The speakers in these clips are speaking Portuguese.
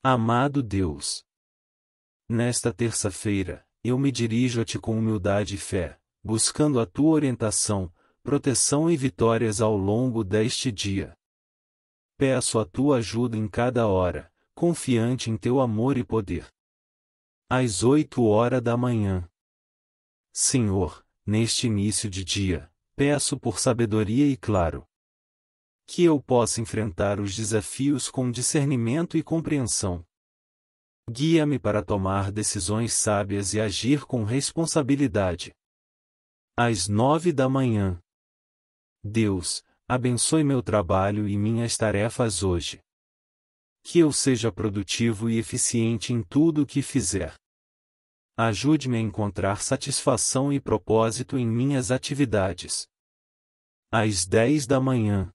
Amado Deus, nesta terça-feira, eu me dirijo a Ti com humildade e fé, buscando a Tua orientação, proteção e vitórias ao longo deste dia. Peço a Tua ajuda em cada hora, confiante em Teu amor e poder. Às oito horas da manhã. Senhor, neste início de dia, peço por sabedoria e claro que eu possa enfrentar os desafios com discernimento e compreensão. Guia-me para tomar decisões sábias e agir com responsabilidade. Às nove da manhã. Deus, abençoe meu trabalho e minhas tarefas hoje. Que eu seja produtivo e eficiente em tudo o que fizer. Ajude-me a encontrar satisfação e propósito em minhas atividades. Às dez da manhã.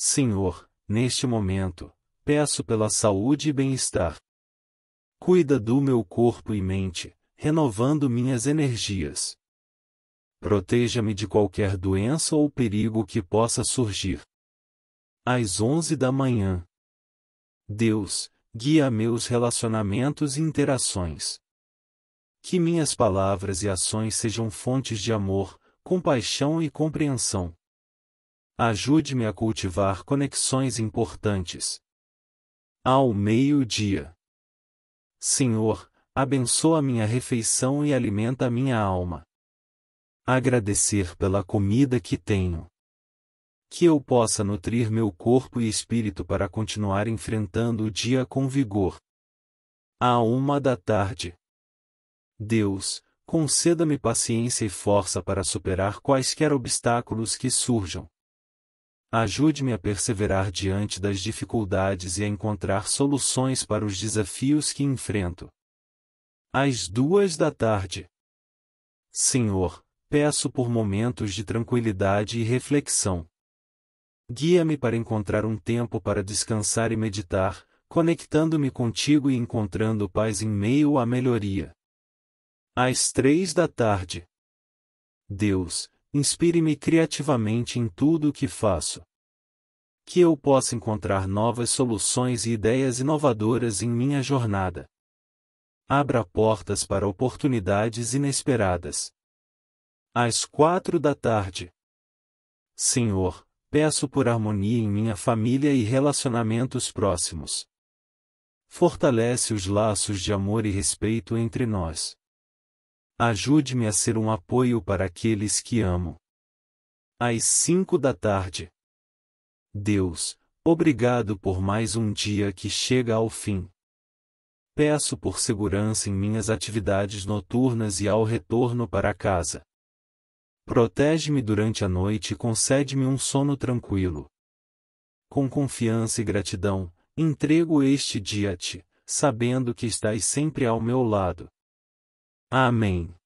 Senhor, neste momento, peço pela saúde e bem-estar. Cuida do meu corpo e mente, renovando minhas energias. Proteja-me de qualquer doença ou perigo que possa surgir. Às 11 da manhã. Deus, guia meus relacionamentos e interações. Que minhas palavras e ações sejam fontes de amor, compaixão e compreensão. Ajude-me a cultivar conexões importantes. Ao meio-dia. Senhor, abençoa minha refeição e alimenta minha alma. Agradecer pela comida que tenho. Que eu possa nutrir meu corpo e espírito para continuar enfrentando o dia com vigor. À uma da tarde. Deus, conceda-me paciência e força para superar quaisquer obstáculos que surjam. Ajude-me a perseverar diante das dificuldades e a encontrar soluções para os desafios que enfrento. Às duas da tarde. Senhor, peço por momentos de tranquilidade e reflexão. Guia-me para encontrar um tempo para descansar e meditar, conectando-me contigo e encontrando paz em meio à melhoria. Às três da tarde. Deus, Inspire-me criativamente em tudo o que faço. Que eu possa encontrar novas soluções e ideias inovadoras em minha jornada. Abra portas para oportunidades inesperadas. Às quatro da tarde. Senhor, peço por harmonia em minha família e relacionamentos próximos. Fortalece os laços de amor e respeito entre nós. Ajude-me a ser um apoio para aqueles que amo. Às cinco da tarde. Deus, obrigado por mais um dia que chega ao fim. Peço por segurança em minhas atividades noturnas e ao retorno para casa. Protege-me durante a noite e concede-me um sono tranquilo. Com confiança e gratidão, entrego este dia a ti, sabendo que estás sempre ao meu lado. Amém.